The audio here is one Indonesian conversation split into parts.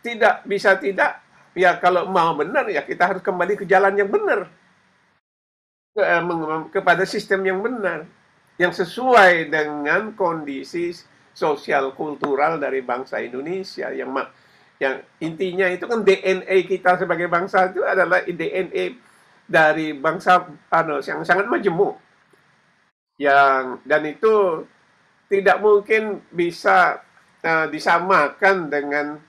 tidak bisa tidak ya kalau mau benar ya kita harus kembali ke jalan yang benar ke, eh, kepada sistem yang benar yang sesuai dengan kondisi sosial kultural dari bangsa Indonesia yang yang intinya itu kan DNA kita sebagai bangsa itu adalah DNA dari bangsa ano, yang sangat majemuk yang dan itu tidak mungkin bisa uh, disamakan dengan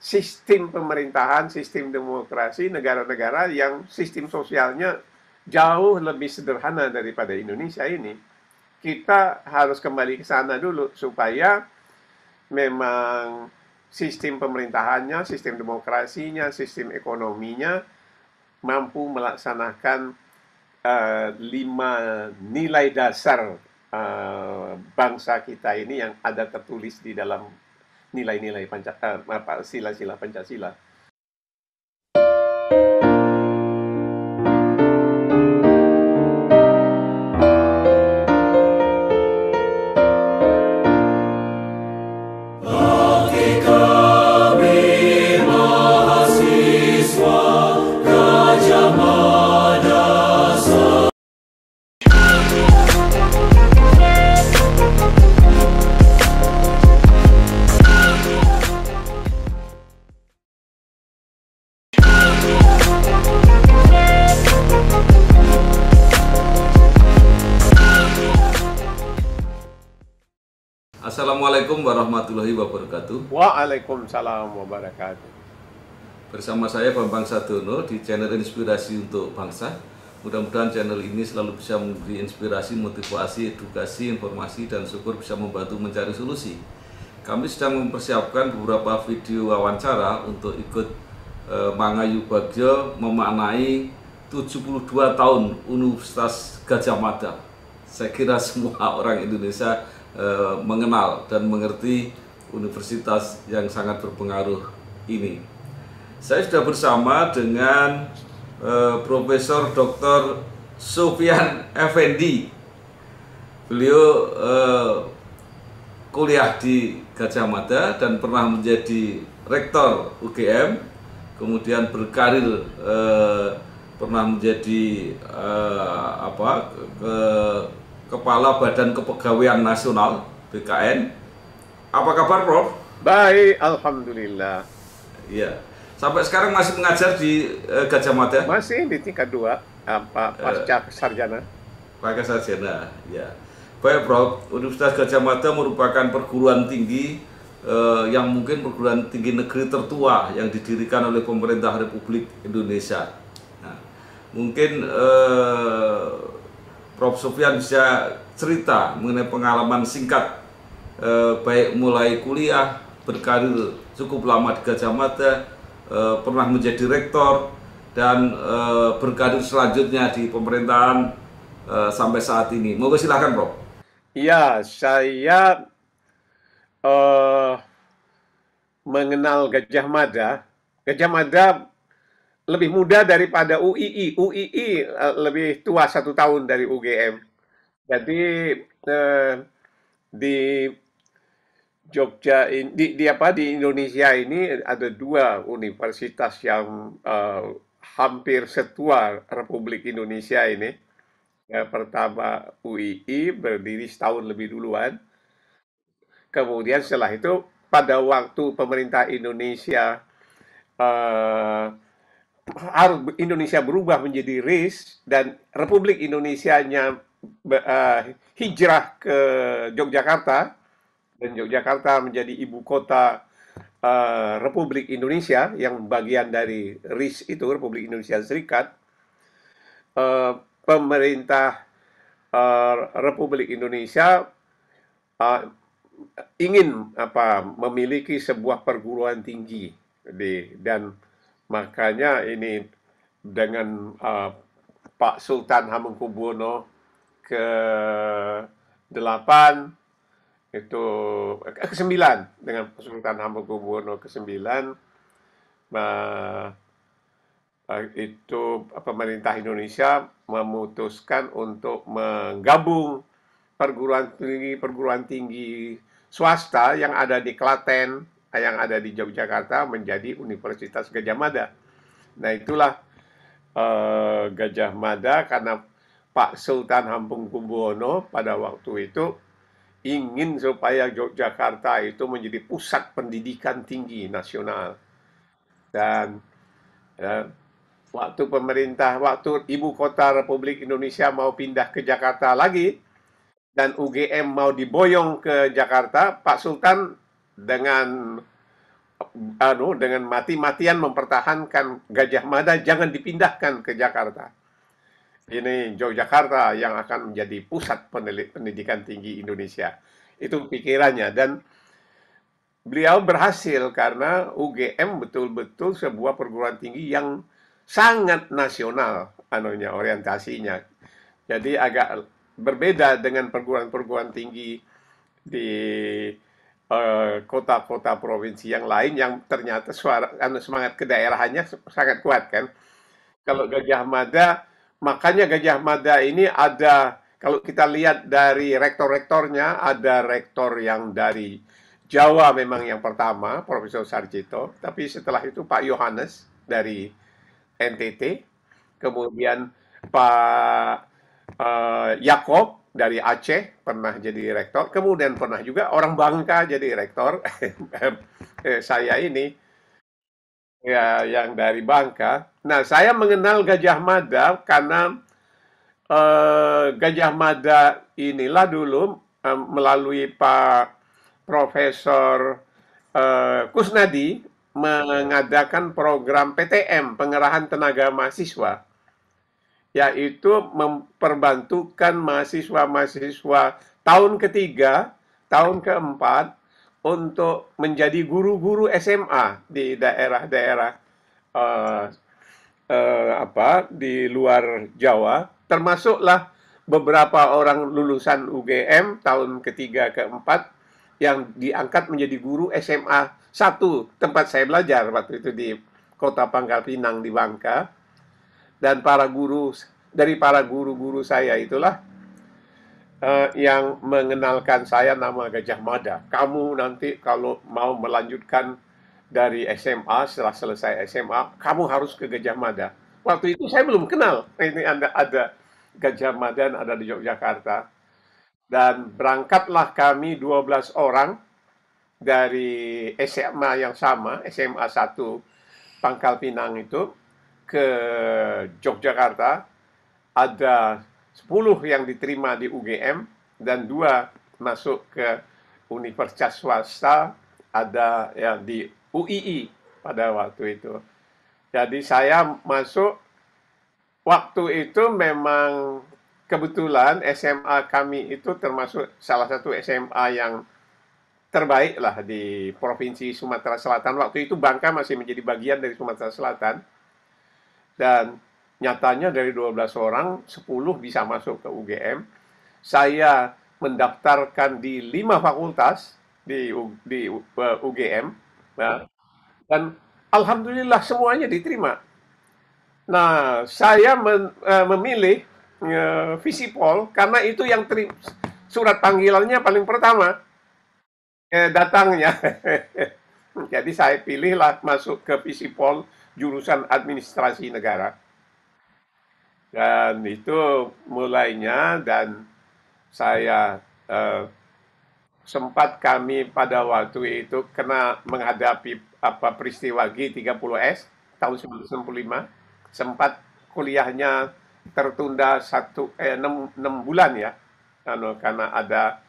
sistem pemerintahan, sistem demokrasi negara-negara yang sistem sosialnya jauh lebih sederhana daripada Indonesia ini. Kita harus kembali ke sana dulu supaya memang sistem pemerintahannya, sistem demokrasinya, sistem ekonominya mampu melaksanakan uh, lima nilai dasar uh, bangsa kita ini yang ada tertulis di dalam nilai-nilai Pancasila, eh, apa sila-sila Pancasila Assalamualaikum warahmatullahi wabarakatuh. Waalaikumsalam wabarakatuh. Bersama saya Bambang Sadono di channel Inspirasi untuk Bangsa. Mudah-mudahan channel ini selalu bisa memberi inspirasi, motivasi, edukasi, informasi, dan syukur bisa membantu mencari solusi. Kami sedang mempersiapkan beberapa video wawancara untuk ikut e, eh, Mangayu Bagyo memaknai 72 tahun Universitas Gajah Mada. Saya kira semua orang Indonesia Eh, mengenal dan mengerti universitas yang sangat berpengaruh ini. Saya sudah bersama dengan eh, Profesor Dr. Sofian Effendi. Beliau eh, kuliah di Gajah Mada dan pernah menjadi rektor UGM, kemudian berkarir eh, pernah menjadi eh, apa ke Kepala Badan Kepegawaian Nasional BKN. Apa kabar, Prof? Baik, alhamdulillah. Iya. Sampai sekarang masih mengajar di uh, Gajah Mada? Masih di tingkat dua, apa eh. pasca uh, sarjana. Pasca sarjana, ya. Baik, Prof. Universitas Gajah Mada merupakan perguruan tinggi uh, yang mungkin perguruan tinggi negeri tertua yang didirikan oleh pemerintah Republik Indonesia. Nah, mungkin uh, Prof. Sofian bisa cerita mengenai pengalaman singkat eh, baik mulai kuliah, berkarir cukup lama di Gajah Mada, eh, pernah menjadi rektor, dan eh, berkarir selanjutnya di pemerintahan eh, sampai saat ini. Moga silahkan Prof. Iya, saya eh, mengenal Gajah Mada. Gajah Mada lebih muda daripada UII. UII eh, lebih tua satu tahun dari UGM. Jadi eh, di Jogja di, di apa di Indonesia ini ada dua universitas yang eh, hampir setua Republik Indonesia ini. Ya, pertama UII berdiri setahun lebih duluan. Kemudian setelah itu pada waktu pemerintah Indonesia eh, harus Indonesia berubah menjadi RIS dan Republik Indonesia-nya eh, hijrah ke Yogyakarta dan Yogyakarta menjadi ibu kota eh, Republik Indonesia yang bagian dari RIS itu Republik Indonesia Serikat eh, pemerintah Republik Indonesia ingin apa memiliki sebuah perguruan tinggi di dan Makanya ini dengan uh, Pak Sultan Hamengkubuwono ke 8 itu eh, ke sembilan dengan Pak Sultan Hamengkubuwono ke sembilan uh, uh, itu pemerintah Indonesia memutuskan untuk menggabung perguruan tinggi perguruan tinggi swasta yang ada di Klaten yang ada di Yogyakarta menjadi Universitas Gajah Mada. Nah itulah uh, Gajah Mada karena Pak Sultan Hampung Kumbuwono pada waktu itu ingin supaya Yogyakarta itu menjadi pusat pendidikan tinggi nasional. Dan ya, waktu pemerintah, waktu ibu kota Republik Indonesia mau pindah ke Jakarta lagi, dan UGM mau diboyong ke Jakarta, Pak Sultan dengan anu dengan mati-matian mempertahankan Gajah Mada jangan dipindahkan ke Jakarta. Ini Yogyakarta yang akan menjadi pusat pendidikan tinggi Indonesia. Itu pikirannya dan beliau berhasil karena UGM betul-betul sebuah perguruan tinggi yang sangat nasional anunya orientasinya. Jadi agak berbeda dengan perguruan-perguruan tinggi di Eh, kota-kota provinsi yang lain yang ternyata suara anu, semangat kedaerahannya sangat kuat kan. Kalau Gajah Mada, makanya Gajah Mada ini ada kalau kita lihat dari rektor-rektornya ada rektor yang dari Jawa memang yang pertama Profesor Sarjito, tapi setelah itu Pak Yohanes dari NTT, kemudian Pak uh, Yakob dari Aceh pernah jadi rektor, kemudian pernah juga orang Bangka jadi rektor. Eh, saya ini ya yang dari Bangka. Nah, saya mengenal Gajah Mada karena eh, Gajah Mada inilah dulu eh, melalui Pak Profesor eh, Kusnadi mengadakan program PTM pengerahan tenaga mahasiswa yaitu memperbantukan mahasiswa-mahasiswa tahun ketiga, tahun keempat untuk menjadi guru-guru SMA di daerah-daerah uh, uh, apa di luar Jawa, termasuklah beberapa orang lulusan UGM tahun ketiga keempat yang diangkat menjadi guru SMA satu tempat saya belajar waktu itu di kota Pangkal Pinang di Bangka dan para guru dari para guru-guru saya itulah uh, yang mengenalkan saya nama Gajah Mada. Kamu nanti kalau mau melanjutkan dari SMA setelah selesai SMA, kamu harus ke Gajah Mada. Waktu itu saya belum kenal ini ada ada Gajah Mada dan ada di Yogyakarta. Dan berangkatlah kami 12 orang dari SMA yang sama, SMA 1 Pangkal Pinang itu ke Yogyakarta, ada 10 yang diterima di UGM dan dua masuk ke universitas swasta ada yang di UII pada waktu itu. Jadi saya masuk waktu itu memang kebetulan SMA kami itu termasuk salah satu SMA yang terbaik lah di Provinsi Sumatera Selatan. Waktu itu Bangka masih menjadi bagian dari Sumatera Selatan dan nyatanya dari 12 orang 10 bisa masuk ke UGM. Saya mendaftarkan di lima fakultas di di uh, eh, UGM nah, ya. dan alhamdulillah semuanya diterima. Nah, saya men, uh, memilih uh, eh, Visipol karena itu yang teri, surat panggilannya paling pertama eh, datangnya. Jadi saya pilihlah masuk ke Visipol jurusan administrasi negara. Dan itu mulainya dan saya eh, sempat kami pada waktu itu kena menghadapi apa peristiwa G30S tahun 1995 sempat kuliahnya tertunda satu eh, 6, 6 bulan ya anu, karena ada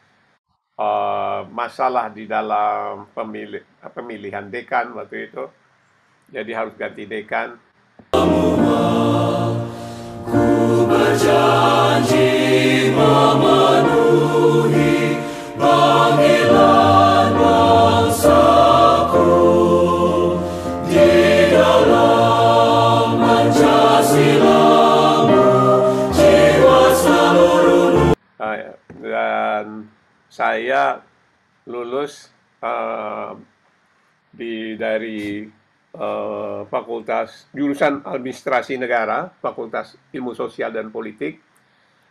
uh, masalah di dalam pemilih, pemilihan dekan waktu itu jadi harus ganti dekan. Ah, ya. Dan saya lulus uh, di dari Eh, fakultas jurusan administrasi negara, fakultas ilmu sosial dan politik,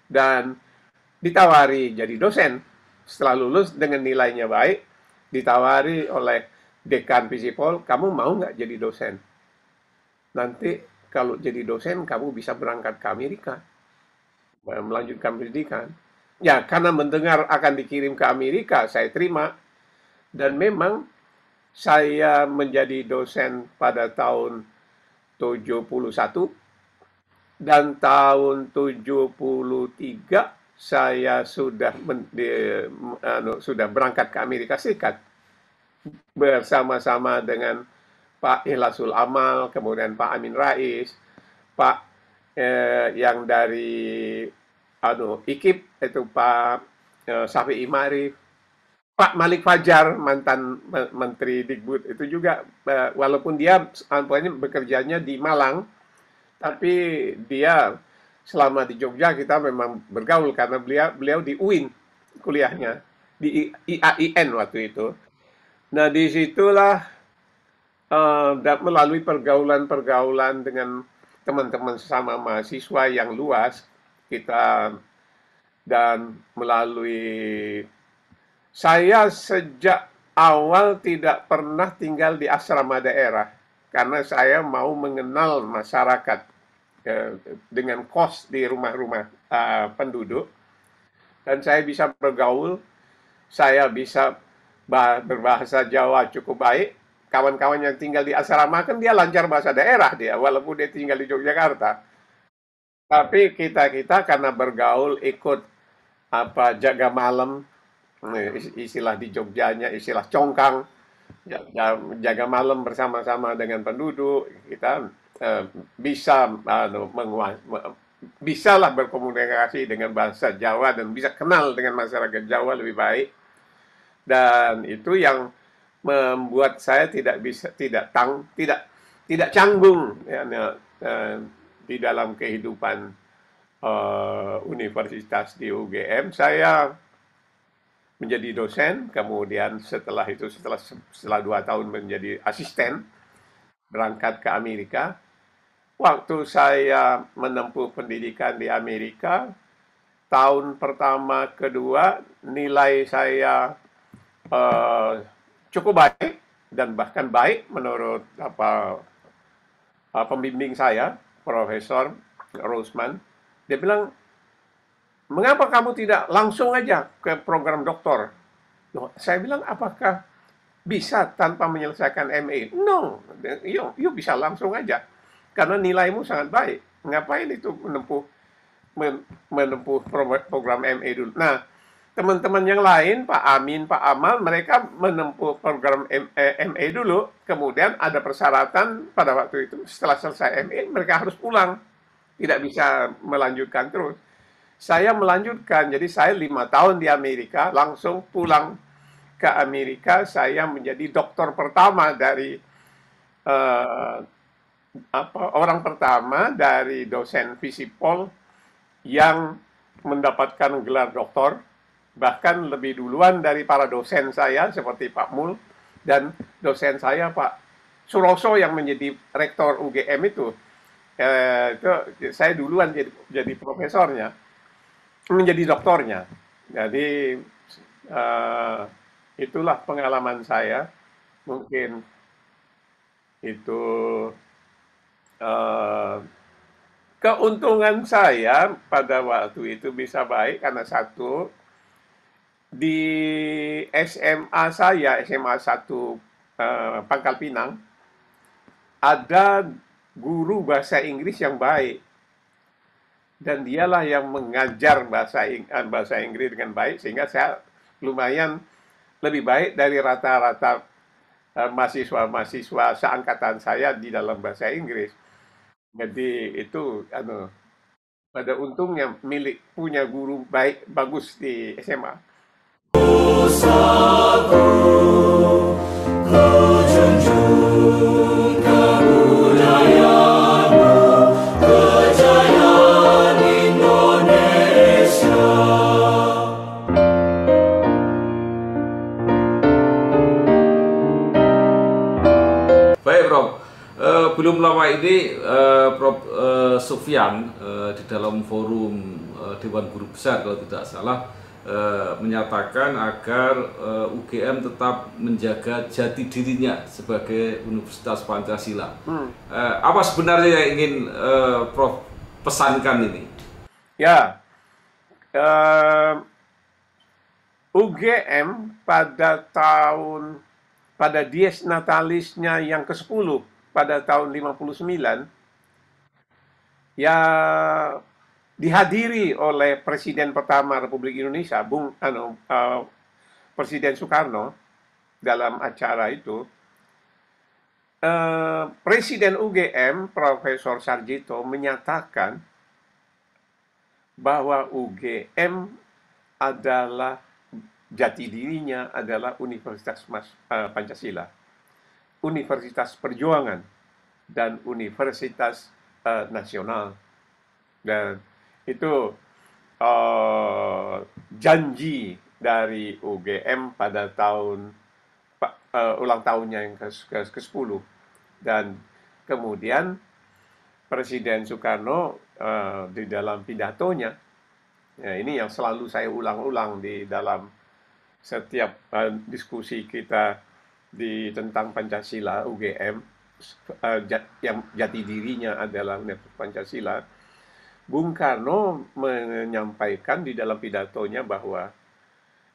dan ditawari jadi dosen. Setelah lulus dengan nilainya baik, ditawari oleh dekan Visipol, kamu mau nggak jadi dosen? Nanti kalau jadi dosen, kamu bisa berangkat ke Amerika, eh, melanjutkan pendidikan. Ya, karena mendengar akan dikirim ke Amerika, saya terima. Dan memang saya menjadi dosen pada tahun 71 dan tahun 73 saya sudah men, di, anu, sudah berangkat ke Amerika Serikat bersama-sama dengan Pak Ihlasul Amal, kemudian Pak Amin Rais, Pak eh, yang dari anu IKIP itu Pak eh, Safi Imarif, Pak Malik Fajar mantan Menteri dikbud itu juga e, walaupun dia bekerjanya di Malang tapi dia selama di Jogja kita memang bergaul karena beliau beliau di UIN kuliahnya di IAIN waktu itu. Nah disitulah uh, e, melalui pergaulan-pergaulan dengan teman-teman sesama mahasiswa yang luas kita dan melalui saya sejak awal tidak pernah tinggal di asrama daerah karena saya mau mengenal masyarakat ya, dengan kos di rumah-rumah eh, penduduk dan saya bisa bergaul, saya bisa berbahasa Jawa cukup baik. Kawan-kawan yang tinggal di asrama kan dia lancar bahasa daerah dia, walaupun dia tinggal di Yogyakarta. Tapi kita kita karena bergaul ikut apa jaga malam istilah di Jogjanya, istilah congkang, jaga malam bersama-sama dengan penduduk, kita eh, bisa bisa anu, lah bisalah berkomunikasi dengan bahasa Jawa dan bisa kenal dengan masyarakat Jawa lebih baik. Dan itu yang membuat saya tidak bisa tidak tang tidak tidak canggung ya, uh, di dalam kehidupan uh, universitas di UGM saya menjadi dosen, kemudian setelah itu setelah setelah dua tahun menjadi asisten berangkat ke Amerika. Waktu saya menempuh pendidikan di Amerika, tahun pertama kedua nilai saya uh, cukup baik dan bahkan baik menurut apa eh, pembimbing saya, Profesor Rosman. Dia bilang mengapa kamu tidak langsung aja ke program doktor? Loh, saya bilang, apakah bisa tanpa menyelesaikan MA? No, yuk, yuk bisa langsung aja. Karena nilaimu sangat baik. Ngapain itu menempuh menempuh program MA dulu? Nah, teman-teman yang lain, Pak Amin, Pak Amal, mereka menempuh program MA eh, dulu, kemudian ada persyaratan pada waktu itu, setelah selesai MA, mereka harus pulang. Tidak bisa melanjutkan terus saya melanjutkan. Jadi saya lima tahun di Amerika, langsung pulang ke Amerika, saya menjadi dokter pertama dari uh, apa orang pertama dari dosen visipol yang mendapatkan gelar doktor, bahkan lebih duluan dari para dosen saya seperti Pak Mul dan dosen saya Pak Suroso yang menjadi rektor UGM itu, eh, itu saya duluan jadi, jadi profesornya menjadi doktornya. Jadi uh, itulah pengalaman saya. Mungkin itu uh, keuntungan saya pada waktu itu bisa baik karena satu di SMA saya SMA 1 uh, eh, Pangkal Pinang ada guru bahasa Inggris yang baik dan dialah yang mengajar bahasa eh, bahasa Inggris dengan baik sehingga saya lumayan lebih baik dari rata-rata eh, mahasiswa-mahasiswa seangkatan saya di dalam bahasa Inggris. Jadi itu anu pada untungnya milik punya guru baik bagus di SMA. Oh, ulama ini uh, Prof uh, eh, Sofian uh, eh, di dalam forum uh, Dewan Guru Besar kalau tidak salah uh, menyatakan agar uh, UGM tetap menjaga jati dirinya sebagai Universitas Pancasila. Hmm. Uh, apa sebenarnya yang ingin uh, Prof pesankan ini? Ya, uh, UGM pada tahun pada dies natalisnya yang ke-10 pada tahun 59 ya dihadiri oleh presiden pertama Republik Indonesia Bung anu, uh, Presiden Soekarno dalam acara itu uh, Presiden UGM Profesor Sarjito menyatakan bahwa UGM adalah jati dirinya adalah Universitas Mas, uh, Pancasila. Universitas Perjuangan dan Universitas uh, Nasional. Dan itu uh, janji dari UGM pada tahun uh, ulang tahunnya yang ke, ke, ke 10 dan kemudian Presiden Soekarno uh, di dalam pidatonya ya ini yang selalu saya ulang-ulang di dalam setiap uh, diskusi kita di tentang Pancasila UGM uh, eh, jat, yang jati dirinya adalah Universitas Pancasila Bung Karno menyampaikan di dalam pidatonya bahwa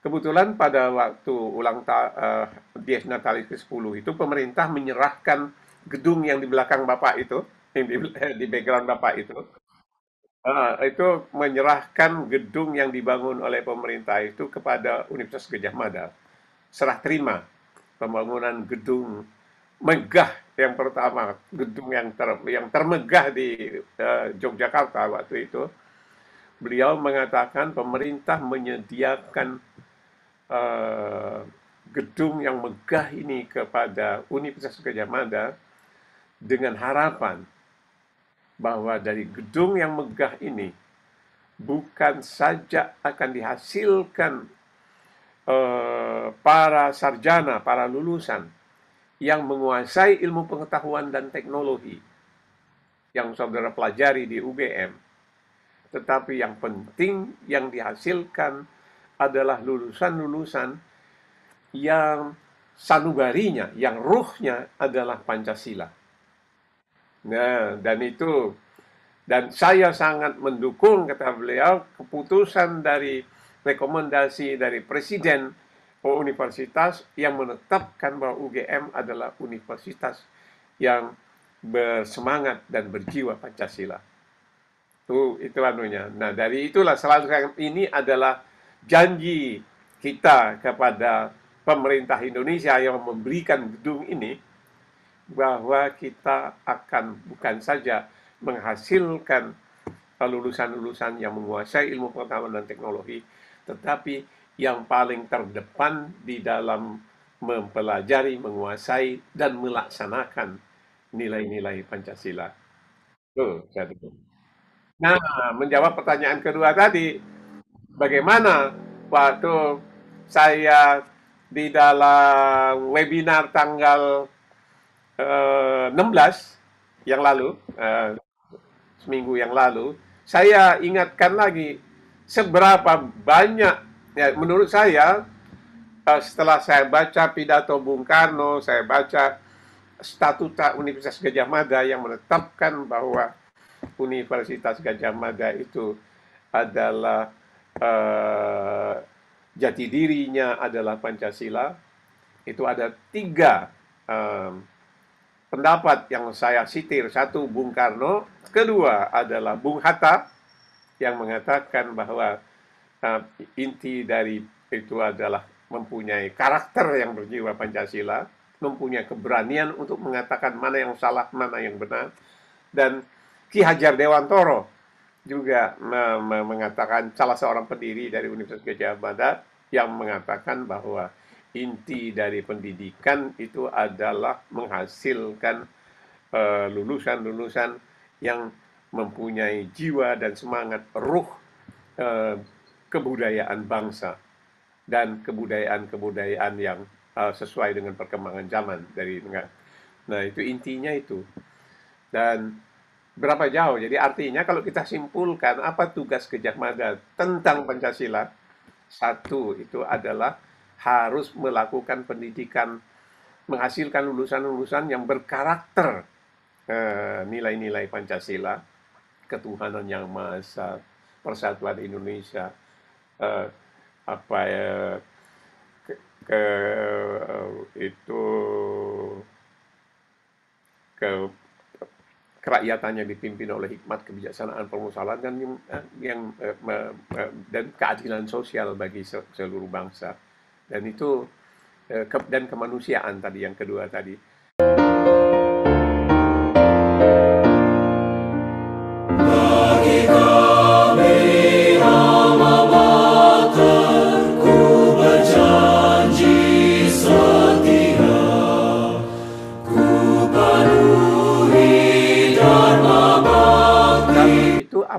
kebetulan pada waktu ulang tahun uh, eh, Dies Natalis ke-10 itu pemerintah menyerahkan gedung yang di belakang Bapak itu yang di, eh, di background Bapak itu Uh, itu menyerahkan gedung yang dibangun oleh pemerintah itu kepada Universitas Gajah Mada serah terima pembangunan gedung megah yang pertama gedung yang ter, yang termegah di uh, Yogyakarta waktu itu beliau mengatakan pemerintah menyediakan uh, gedung yang megah ini kepada Universitas Gajah Mada dengan harapan bahwa dari gedung yang megah ini bukan saja akan dihasilkan eh, para sarjana, para lulusan yang menguasai ilmu pengetahuan dan teknologi yang saudara pelajari di UGM. Tetapi yang penting yang dihasilkan adalah lulusan-lulusan yang sanubarinya, yang ruhnya adalah Pancasila. Nah, dan itu dan saya sangat mendukung kata beliau keputusan dari rekomendasi dari Presiden Universitas yang menetapkan bahwa UGM adalah universitas yang bersemangat dan berjiwa Pancasila. itu itu anunya. Nah, dari itulah selalu ini adalah janji kita kepada pemerintah Indonesia yang memberikan gedung ini bahwa kita akan bukan saja menghasilkan lulusan-lulusan yang menguasai ilmu pengetahuan dan teknologi, tetapi yang paling terdepan di dalam mempelajari, menguasai, dan melaksanakan nilai-nilai Pancasila. Nah, menjawab pertanyaan kedua tadi, bagaimana waktu saya di dalam webinar tanggal uh, eh, 16 yang lalu, uh, seminggu yang lalu, saya ingatkan lagi seberapa banyak ya menurut saya eh, setelah saya baca pidato Bung Karno, saya baca statuta Universitas Gajah Mada yang menetapkan bahwa Universitas Gajah Mada itu adalah uh, jati dirinya adalah Pancasila. Itu ada tiga uh, pendapat yang saya sitir. Satu Bung Karno, kedua adalah Bung Hatta, yang mengatakan bahwa uh, inti dari itu adalah mempunyai karakter yang berjiwa Pancasila, mempunyai keberanian untuk mengatakan mana yang salah, mana yang benar. Dan Ki Hajar Dewantoro juga mengatakan salah seorang pendiri dari Universitas Gajah Mada yang mengatakan bahwa inti dari pendidikan itu adalah menghasilkan eh, lulusan-lulusan uh, lulusan -lulusan yang mempunyai jiwa dan semangat ruh eh, kebudayaan bangsa dan kebudayaan-kebudayaan yang eh, sesuai dengan perkembangan zaman dari Nah, itu intinya itu. Dan berapa jauh? Jadi artinya kalau kita simpulkan apa tugas Kejak Mada tentang Pancasila? Satu, itu adalah harus melakukan pendidikan menghasilkan lulusan-lulusan yang berkarakter eh, nilai-nilai Pancasila ketuhanan yang maha esa, persatuan Indonesia, eh, apa ya ke, ke eh, itu ke kerakyatannya dipimpin oleh hikmat kebijaksanaan permusalaan dan yang, yang eh, dan keadilan sosial bagi seluruh bangsa dan itu eh, dan kemanusiaan tadi yang kedua tadi.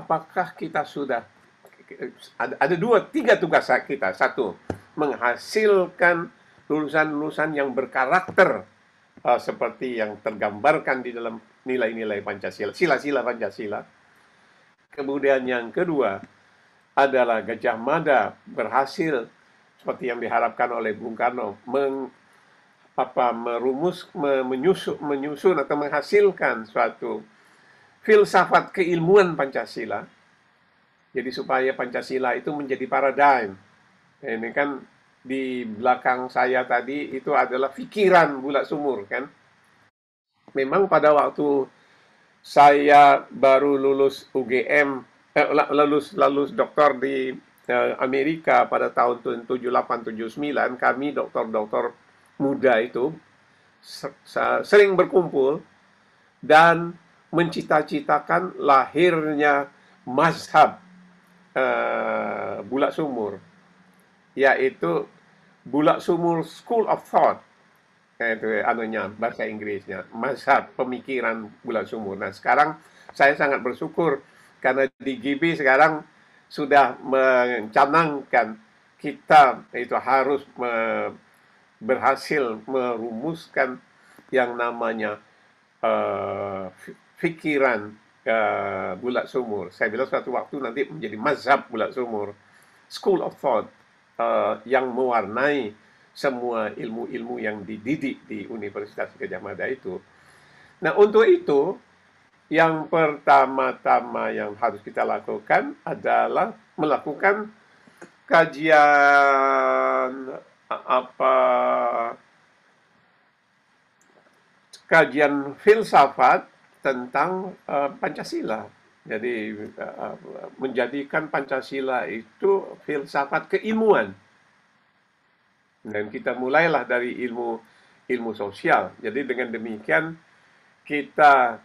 apakah kita sudah ada, ada dua tiga tugas kita satu menghasilkan lulusan-lulusan yang berkarakter uh, seperti yang tergambarkan di dalam nilai-nilai Pancasila sila-sila Pancasila kemudian yang kedua adalah Gajah Mada berhasil seperti yang diharapkan oleh Bung Karno meng, apa merumus menyusun, menyusun atau menghasilkan suatu filsafat keilmuan Pancasila. Jadi supaya Pancasila itu menjadi paradigm. Nah, ini kan di belakang saya tadi itu adalah pikiran bulat sumur kan. Memang pada waktu saya baru lulus UGM, eh, lulus lulus doktor di eh, Amerika pada tahun 78-79, kami dokter-dokter muda itu sering berkumpul dan mencita-citakan lahirnya mazhab uh, bulak sumur yaitu bulak sumur school of thought itu anunya bahasa Inggrisnya mazhab pemikiran bulat sumur. Nah sekarang saya sangat bersyukur karena di GB sekarang sudah mencanangkan kita itu harus me, berhasil merumuskan yang namanya eh, fikiran ke bulat sumur. Saya bilang suatu waktu nanti menjadi mazhab bulat sumur. School of thought uh, yang mewarnai semua ilmu-ilmu yang dididik di Universitas Gajah Mada itu. Nah, untuk itu yang pertama-tama yang harus kita lakukan adalah melakukan kajian apa kajian filsafat tentang uh, Pancasila. Jadi uh, menjadikan Pancasila itu filsafat keilmuan. Dan kita mulailah dari ilmu ilmu sosial. Jadi dengan demikian kita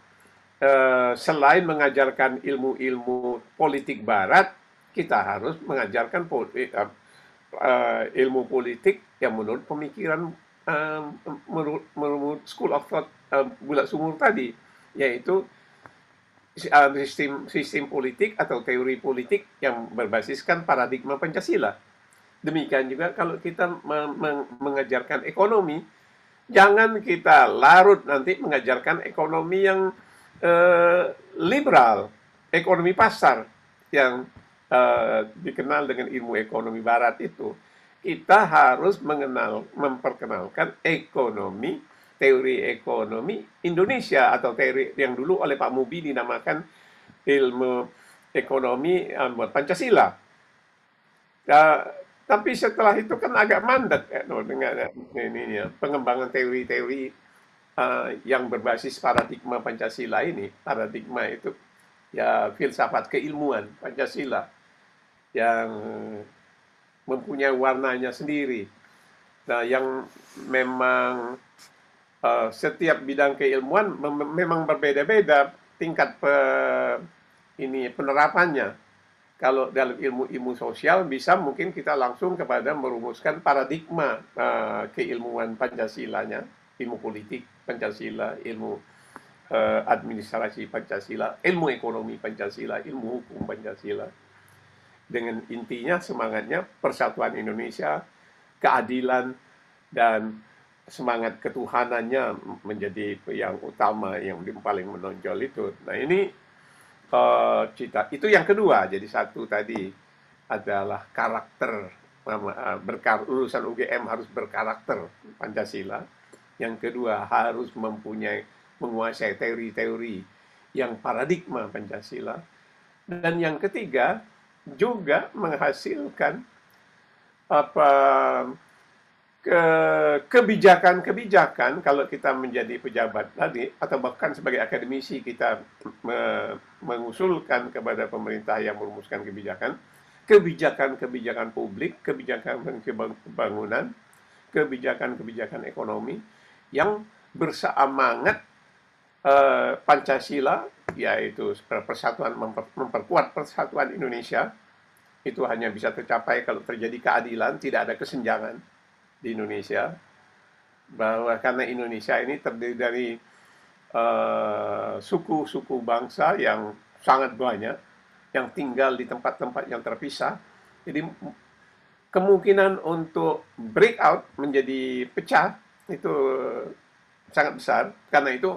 eh, selain mengajarkan ilmu-ilmu politik barat, kita harus mengajarkan uh, ilmu politik yang menurut pemikiran menurut, school of thought bulat sumur tadi yaitu eh, sistem sistem politik atau teori politik yang berbasiskan paradigma Pancasila. Demikian juga kalau kita mengajarkan ekonomi, jangan kita larut nanti mengajarkan ekonomi yang eh, liberal, ekonomi pasar yang eh, dikenal dengan ilmu ekonomi barat itu. Kita harus mengenal memperkenalkan ekonomi teori ekonomi Indonesia atau teori yang dulu oleh Pak Mubi dinamakan ilmu ekonomi eh, buat Pancasila. Nah, tapi setelah itu kan agak mandek ya, dengan eh, ini, ini ya, pengembangan teori-teori uh, yang berbasis paradigma Pancasila ini. Paradigma itu ya filsafat keilmuan Pancasila yang mempunyai warnanya sendiri. Nah, yang memang Eh, setiap bidang keilmuan memang berbeda-beda tingkat pe ini penerapannya. Kalau dalam ilmu-ilmu sosial bisa mungkin kita langsung kepada merumuskan paradigma uh, keilmuan Pancasilanya, ilmu politik Pancasila, ilmu uh, administrasi Pancasila, ilmu ekonomi Pancasila, ilmu hukum Pancasila. Dengan intinya semangatnya persatuan Indonesia, keadilan dan semangat ketuhanannya menjadi yang utama yang paling menonjol itu. Nah ini uh, cita itu yang kedua. Jadi satu tadi adalah karakter eh, berkar lulusan UGM harus berkarakter Pancasila. Yang kedua harus mempunyai menguasai teori-teori yang paradigma Pancasila. Dan yang ketiga juga menghasilkan apa kebijakan-kebijakan kalau kita menjadi pejabat tadi atau bahkan sebagai akademisi kita me mengusulkan kepada pemerintah yang merumuskan kebijakan kebijakan-kebijakan publik, kebijakan pembangunan, kebijakan-kebijakan ekonomi yang bersamangat eh, Pancasila yaitu persatuan memper memperkuat persatuan Indonesia itu hanya bisa tercapai kalau terjadi keadilan, tidak ada kesenjangan di Indonesia bahwa karena Indonesia ini terdiri dari eh, suku-suku uh, bangsa yang sangat banyak yang tinggal di tempat-tempat yang terpisah. Jadi kemungkinan untuk break out menjadi pecah itu sangat besar karena itu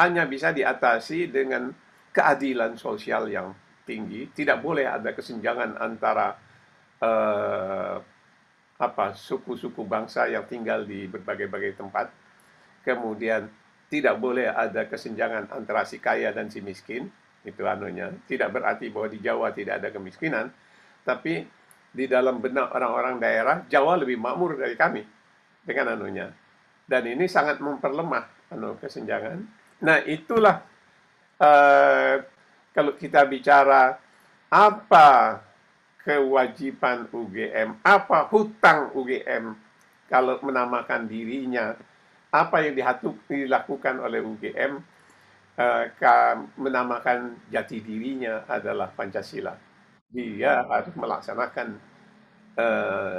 hanya bisa diatasi dengan keadilan sosial yang tinggi. Tidak boleh ada kesenjangan antara uh, apa suku-suku bangsa yang tinggal di berbagai-bagai tempat. Kemudian tidak boleh ada kesenjangan antara si kaya dan si miskin, itu anunya. Tidak berarti bahwa di Jawa tidak ada kemiskinan, tapi di dalam benak orang-orang daerah Jawa lebih makmur dari kami dengan anunya. Dan ini sangat memperlemah anu kesenjangan. Nah, itulah uh, kalau kita bicara apa kewajiban UGM, apa hutang UGM kalau menamakan dirinya, apa yang dihatuk, dilakukan oleh UGM eh, menamakan jati dirinya adalah Pancasila. Dia harus melaksanakan eh,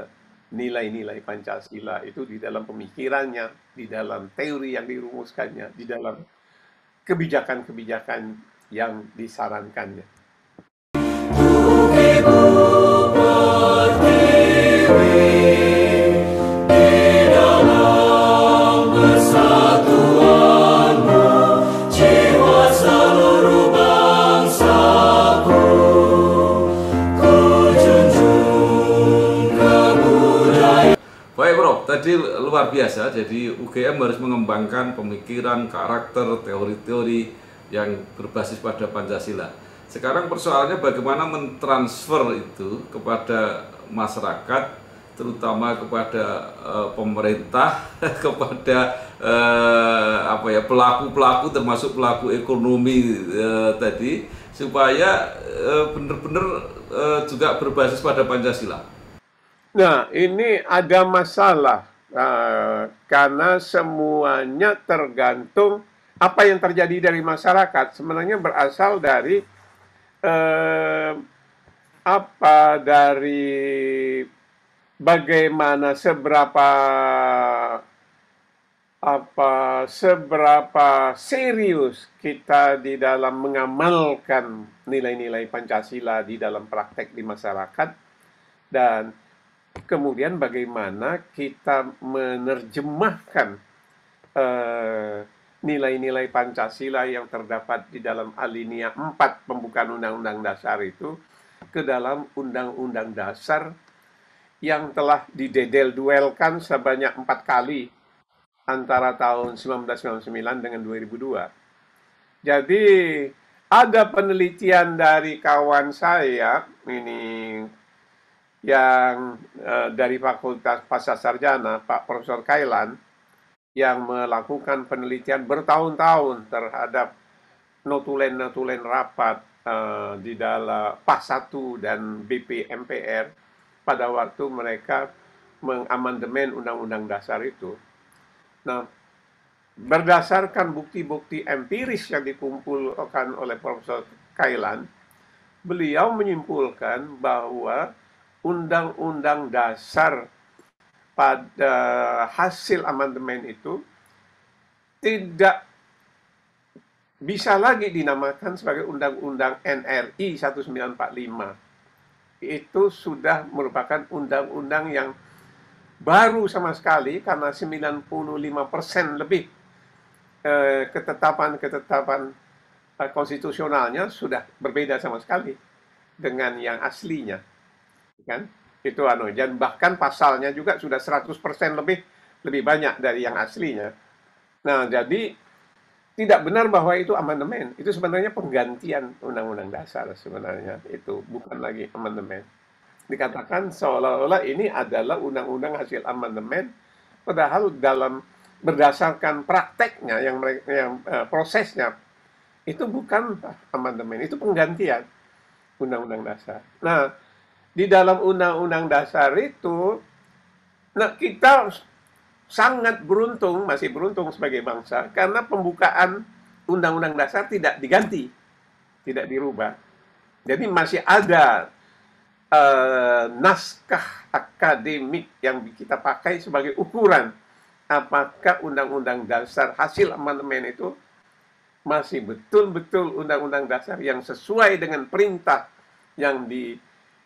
nilai-nilai uh, Pancasila itu di dalam pemikirannya, di dalam teori yang dirumuskannya, di dalam kebijakan-kebijakan yang disarankannya. jadi luar biasa. Jadi UGM harus mengembangkan pemikiran, karakter, teori-teori yang berbasis pada Pancasila. Sekarang persoalannya bagaimana mentransfer itu kepada masyarakat, terutama kepada e, pemerintah, kepada e, apa ya pelaku-pelaku termasuk pelaku ekonomi e, tadi supaya benar-benar e, juga berbasis pada Pancasila. Nah, ini ada masalah Nah, karena semuanya tergantung apa yang terjadi dari masyarakat sebenarnya berasal dari eh, apa dari bagaimana seberapa apa seberapa serius kita di dalam mengamalkan nilai-nilai Pancasila di dalam praktek di masyarakat dan kemudian bagaimana kita menerjemahkan eh, nilai-nilai uh, Pancasila yang terdapat di dalam alinea 4 pembukaan Undang-Undang Dasar itu ke dalam Undang-Undang Dasar yang telah didedel-duelkan sebanyak empat kali antara tahun 1999 dengan 2002. Jadi ada penelitian dari kawan saya, ini yang eh, dari Fakultas Pasca Sarjana, Pak Profesor Kailan, yang melakukan penelitian bertahun-tahun terhadap notulen-notulen rapat eh, di dalam PAS 1 dan BPMPR pada waktu mereka mengamandemen Undang-Undang Dasar itu. Nah, berdasarkan bukti-bukti empiris yang dikumpulkan oleh Profesor Kailan, beliau menyimpulkan bahwa Undang-Undang Dasar pada hasil amandemen itu tidak bisa lagi dinamakan sebagai Undang-Undang NRI 1945. Itu sudah merupakan undang-undang yang baru sama sekali karena 95% lebih eh, ketetapan-ketetapan eh, konstitusionalnya sudah berbeda sama sekali dengan yang aslinya kan itu anu dan bahkan pasalnya juga sudah 100% lebih lebih banyak dari yang aslinya nah jadi tidak benar bahwa itu amandemen itu sebenarnya penggantian undang-undang dasar sebenarnya itu bukan lagi amandemen dikatakan seolah-olah ini adalah undang-undang hasil amandemen padahal dalam berdasarkan prakteknya yang mereka yang uh, prosesnya itu bukan amandemen itu penggantian undang-undang dasar nah di dalam undang-undang dasar itu nah kita sangat beruntung masih beruntung sebagai bangsa karena pembukaan undang-undang dasar tidak diganti tidak dirubah jadi masih ada uh, naskah akademik yang kita pakai sebagai ukuran apakah undang-undang dasar hasil amandemen itu masih betul-betul undang-undang dasar yang sesuai dengan perintah yang di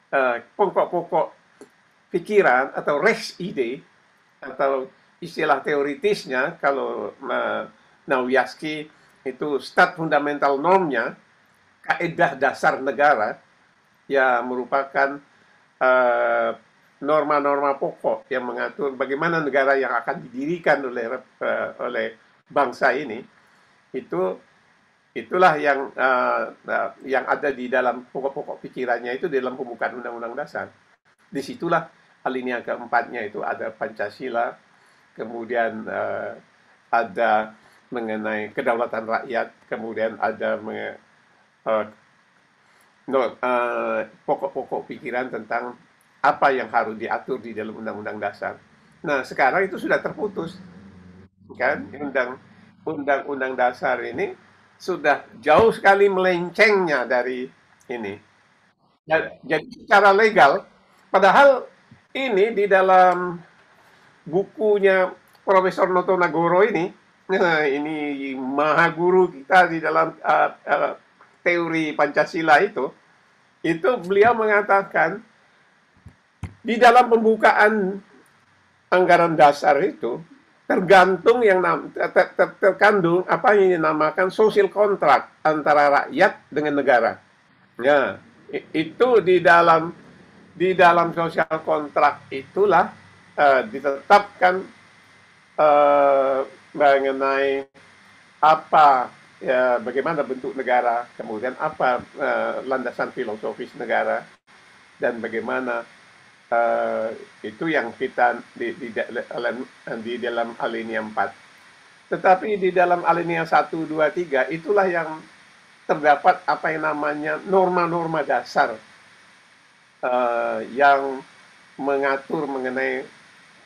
Eh, pokok-pokok pikiran atau res ide atau istilah teoritisnya kalau uh, Nawiaski itu stat fundamental normnya kaedah dasar negara ya merupakan norma eh, norma-norma pokok yang mengatur bagaimana negara yang akan didirikan oleh uh, oleh bangsa ini itu Itulah yang uh, uh, yang ada di dalam pokok-pokok pikirannya itu di dalam pembukaan Undang-Undang Dasar. Disitulah alinea keempatnya itu ada Pancasila, kemudian uh, ada mengenai kedaulatan rakyat, kemudian ada pokok-pokok uh, uh, pokok-pokok pikiran tentang apa yang harus diatur di dalam Undang-Undang Dasar. Nah, sekarang itu sudah terputus, kan? Undang Undang-Undang Dasar ini sudah jauh sekali melencengnya dari ini. Ya, jadi secara legal, padahal ini di dalam bukunya Profesor Noto Nagoro ini, nah, ini maha guru kita di dalam eh, eh, teori Pancasila itu, itu beliau mengatakan di dalam pembukaan anggaran dasar itu tergantung yang ter, ter, ter, terkandung apa yang dinamakan social contract antara rakyat dengan negara. Ya, itu di dalam di dalam social contract itulah uh, ditetapkan uh, mengenai apa ya bagaimana bentuk negara, kemudian apa uh, landasan filosofis negara dan bagaimana uh, itu yang kita di, di, dalam, di dalam alinea 4. Tetapi di dalam alinea 1, 2, 3 itulah yang terdapat apa yang namanya norma-norma dasar uh, yang mengatur mengenai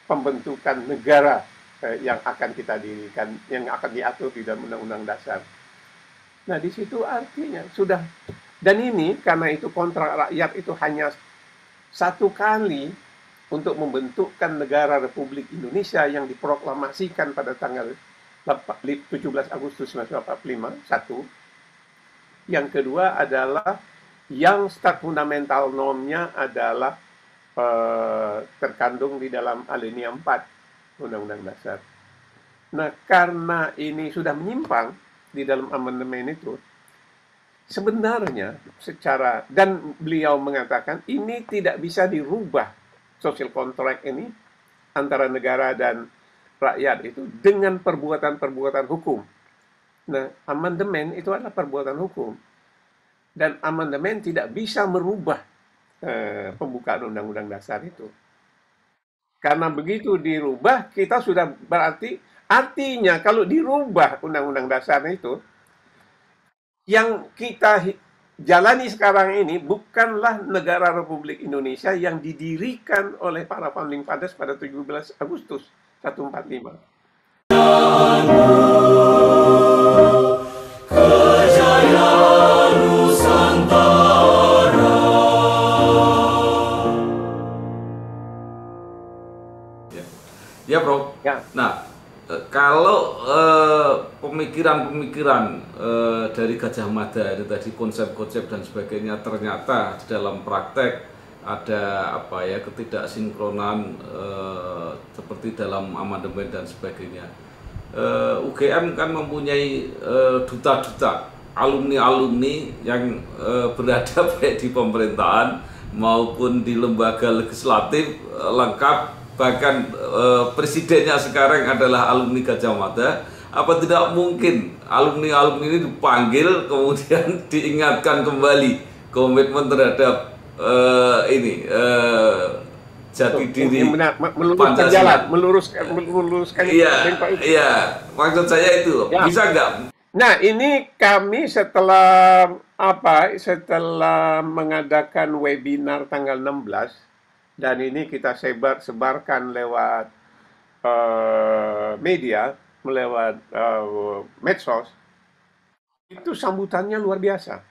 pembentukan negara uh, yang akan kita dirikan, yang akan diatur di dalam undang-undang dasar. Nah, di situ artinya sudah dan ini karena itu kontrak rakyat itu hanya satu kali untuk membentukkan negara Republik Indonesia yang diproklamasikan pada tanggal 17 Agustus 1945, satu. Yang kedua adalah yang stat fundamental normnya adalah eh, terkandung di dalam alinea 4 Undang-Undang Dasar. Nah, karena ini sudah menyimpang di dalam amandemen itu, sebenarnya secara dan beliau mengatakan ini tidak bisa dirubah social contract ini antara negara dan rakyat itu dengan perbuatan-perbuatan hukum. Nah, amandemen itu adalah perbuatan hukum. Dan amandemen tidak bisa merubah eh, pembukaan undang-undang dasar itu. Karena begitu dirubah, kita sudah berarti artinya kalau dirubah undang-undang dasar itu, yang kita jalani sekarang ini bukanlah negara Republik Indonesia yang didirikan oleh para founding fathers pada 17 Agustus 145. Ya. ya, bro. Ya. Nah, eh, kalau eh, pemikiran -pemikiran Eh, dari Gajah Mada itu tadi konsep-konsep dan sebagainya ternyata di dalam praktek ada apa ya ketidaksinkronan e, seperti dalam amandemen dan sebagainya. e, eh, UGM kan mempunyai duta-duta alumni-alumni yang berada baik di pemerintahan maupun di lembaga legislatif lengkap bahkan presidennya sekarang adalah alumni Gajah Mada apa tidak mungkin alumni-alumni ini dipanggil kemudian diingatkan kembali komitmen terhadap uh, ini uh, jati diri benar, meluruskan Pancasila. jalan meluruskan meluruskan iya iya maksud saya itu ya. bisa nggak nah ini kami setelah apa setelah mengadakan webinar tanggal 16 dan ini kita sebar sebarkan lewat uh, media lewat uh, medsos itu sambutannya luar biasa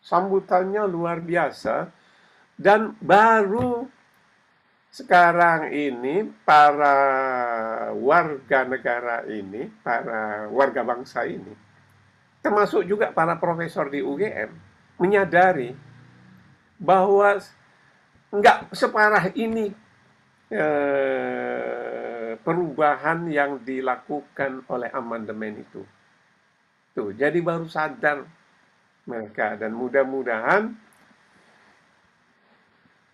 sambutannya luar biasa dan baru sekarang ini para warga negara ini para warga bangsa ini termasuk juga para profesor di UGM menyadari bahwa nggak separah ini eh, perubahan yang dilakukan oleh amandemen itu. Tuh, jadi baru sadar mereka dan mudah-mudahan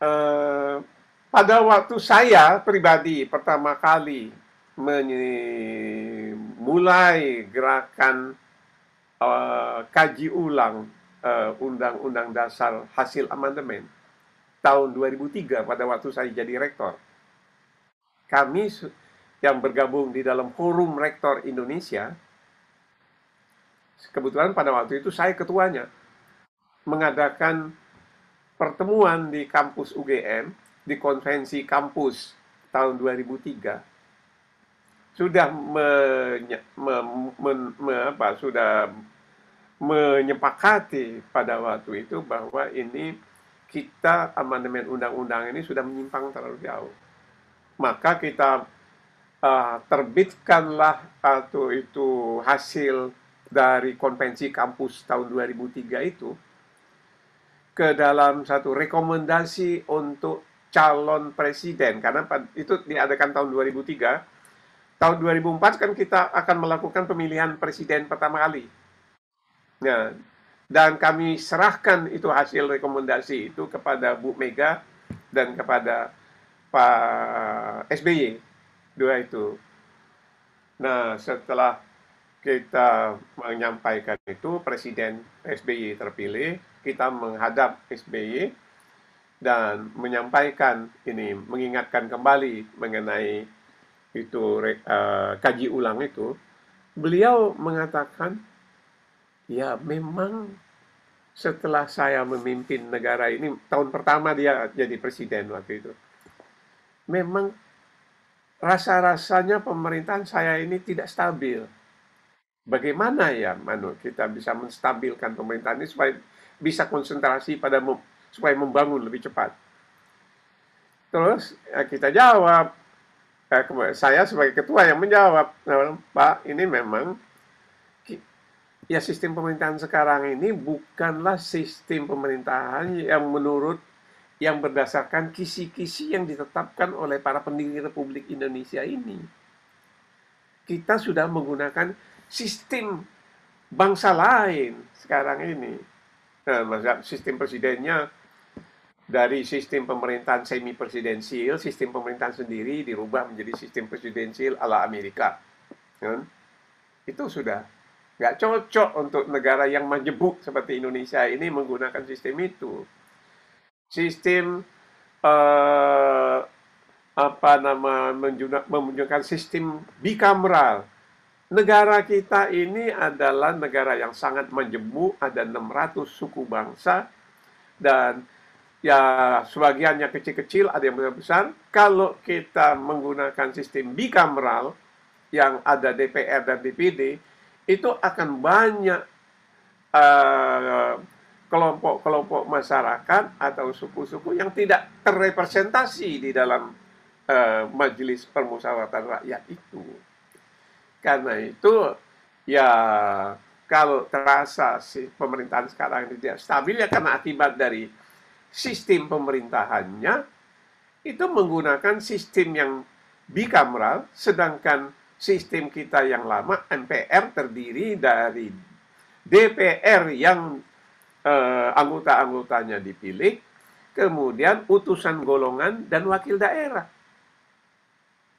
uh, pada waktu saya pribadi pertama kali mulai gerakan uh, kaji ulang eh, Undang-Undang uh, Dasar hasil amandemen tahun 2003 pada waktu saya jadi rektor kami yang bergabung di dalam Forum Rektor Indonesia, kebetulan pada waktu itu saya ketuanya, mengadakan pertemuan di kampus UGM, di konvensi kampus tahun 2003, sudah me, me, me, me, apa, sudah menyepakati pada waktu itu bahwa ini kita amandemen undang-undang ini sudah menyimpang terlalu jauh. Maka kita uh, terbitkanlah atau ah, itu hasil dari konvensi kampus tahun 2003 itu ke dalam satu rekomendasi untuk calon presiden karena itu diadakan tahun 2003 tahun 2004 kan kita akan melakukan pemilihan presiden pertama kali nah dan kami serahkan itu hasil rekomendasi itu kepada Bu Mega dan kepada Pak SBY dua itu. Nah, setelah kita menyampaikan itu, Presiden SBY terpilih, kita menghadap SBY dan menyampaikan ini, mengingatkan kembali mengenai itu uh, kaji ulang itu. Beliau mengatakan, ya memang setelah saya memimpin negara ini, tahun pertama dia jadi presiden waktu itu, memang rasa-rasanya pemerintahan saya ini tidak stabil. Bagaimana ya, Manu, kita bisa menstabilkan pemerintahan ini supaya bisa konsentrasi pada mem supaya membangun lebih cepat. Terus ya kita jawab, eh, saya sebagai ketua yang menjawab, nah, Pak, ini memang ya sistem pemerintahan sekarang ini bukanlah sistem pemerintahan yang menurut yang berdasarkan kisi-kisi yang ditetapkan oleh para pendiri Republik Indonesia ini. Kita sudah menggunakan sistem bangsa lain sekarang ini. Nah, sistem presidennya dari sistem pemerintahan semi presidensial sistem pemerintahan sendiri dirubah menjadi sistem presidensial ala Amerika. Kan? Itu sudah nggak cocok untuk negara yang menyebut seperti Indonesia ini menggunakan sistem itu sistem uh, apa nama menunjukkan sistem bicameral. Negara kita ini adalah negara yang sangat menjemuk, ada 600 suku bangsa dan ya sebagiannya kecil-kecil, ada yang besar. Kalau kita menggunakan sistem bicameral yang ada DPR dan DPD, itu akan banyak uh, kelompok-kelompok masyarakat atau suku-suku yang tidak terrepresentasi di dalam uh, majelis permusyawaratan rakyat itu. Karena itu ya kalau terasa si pemerintahan sekarang tidak stabil ya karena akibat dari sistem pemerintahannya itu menggunakan sistem yang bikameral sedangkan sistem kita yang lama MPR terdiri dari DPR yang eh, anggota-anggotanya dipilih, kemudian utusan golongan dan wakil daerah.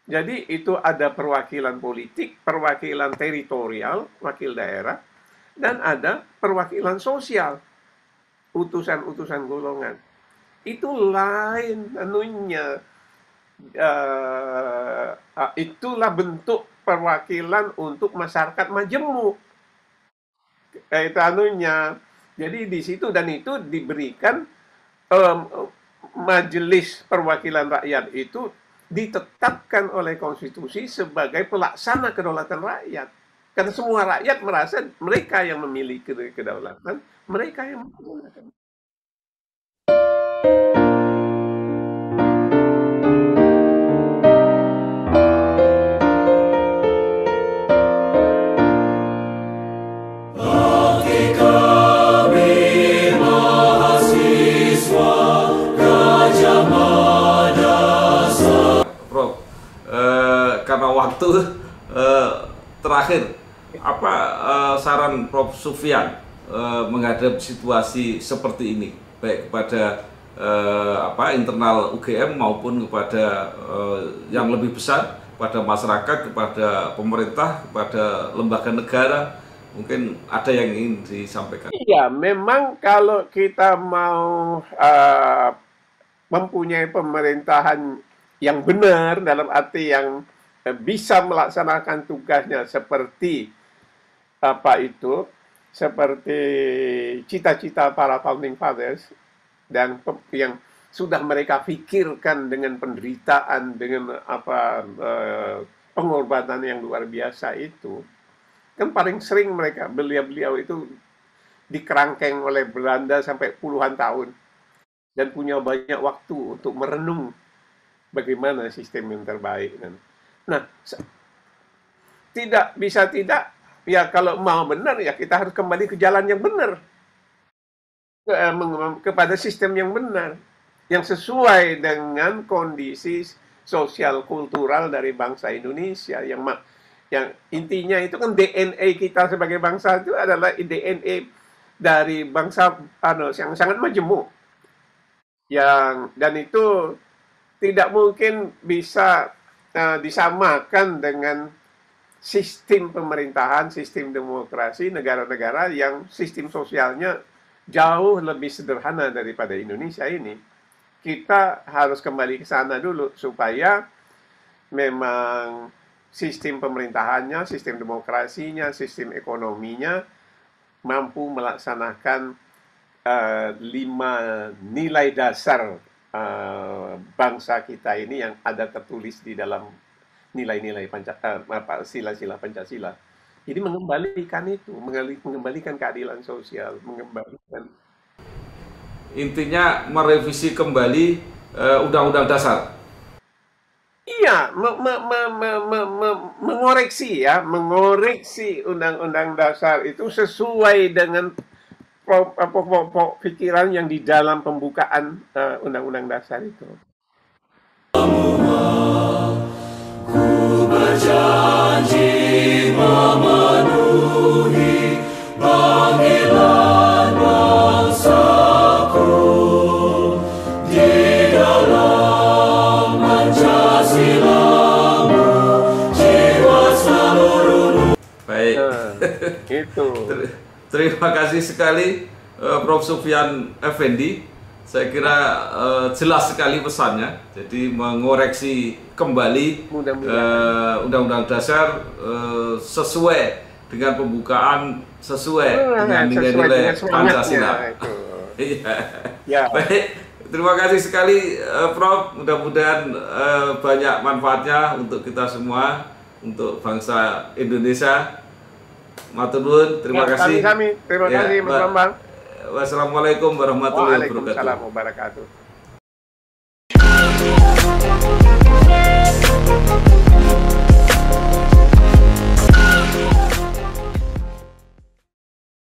Jadi itu ada perwakilan politik, perwakilan teritorial, wakil daerah, dan ada perwakilan sosial, utusan-utusan golongan. Itu lain anunya. Uh, eh, eh, itulah bentuk perwakilan untuk masyarakat majemuk. Eh, itu jadi di situ dan itu diberikan um, majelis perwakilan rakyat itu ditetapkan oleh konstitusi sebagai pelaksana kedaulatan rakyat. Karena semua rakyat merasa mereka yang memiliki kedaulatan, mereka yang menggunakan. waktu uh, terakhir apa uh, saran Prof Sufian uh, eh, menghadap situasi seperti ini baik kepada uh, apa internal UGM maupun kepada uh, yang lebih besar kepada masyarakat kepada pemerintah kepada lembaga negara mungkin ada yang ingin disampaikan. Iya, memang kalau kita mau uh, mempunyai pemerintahan yang benar dalam arti yang Eh, bisa melaksanakan tugasnya seperti apa itu seperti cita-cita para founding fathers dan yang sudah mereka pikirkan dengan penderitaan dengan apa eh, pengorbanan yang luar biasa itu kan paling sering mereka beliau-beliau itu dikerangkeng oleh Belanda sampai puluhan tahun dan punya banyak waktu untuk merenung bagaimana sistem yang terbaik nanti. Nah, tidak bisa tidak ya kalau mau benar ya kita harus kembali ke jalan yang benar. Ke, eh, kepada sistem yang benar yang sesuai dengan kondisi sosial kultural dari bangsa Indonesia yang yang intinya itu kan DNA kita sebagai bangsa itu adalah DNA dari bangsa ano, yang sangat majemuk yang dan itu tidak mungkin bisa uh, disamakan dengan sistem pemerintahan, sistem demokrasi negara-negara yang sistem sosialnya jauh lebih sederhana daripada Indonesia ini. Kita harus kembali ke sana dulu supaya memang sistem pemerintahannya, sistem demokrasinya, sistem ekonominya mampu melaksanakan uh, lima nilai dasar Eh, bangsa kita ini yang ada tertulis di dalam nilai-nilai Pancasila, eh, sila-sila Pancasila. Jadi mengembalikan itu, mengembalikan keadilan sosial, mengembalikan intinya merevisi kembali undang eh, undang-undang dasar. Iya, me, me, me, me, me, me, mengoreksi ya, mengoreksi undang-undang dasar itu sesuai dengan pokok-pokok pikiran yang di dalam pembukaan undang eh, Undang-Undang Dasar itu. Eh, itu. Terima kasih sekali uh, Prof. Sufyan Effendi. Saya kira uh, jelas sekali pesannya. Jadi mengoreksi kembali eh, Undang-Undang uh, Dasar uh, sesuai dengan pembukaan sesuai ah, dengan ya, nilai-nilai Pancasila. Nah, iya. ya. Baik, terima kasih sekali uh, Prof. Mudah-mudahan uh, banyak manfaatnya untuk kita semua, untuk bangsa Indonesia Matur nuwun, terima ya, kasih. Kami, kami. Terima ya, kasih Mas Bambang. Wassalamualaikum warahmatullahi wabarakatuh. Waalaikumsalam wabarakatuh.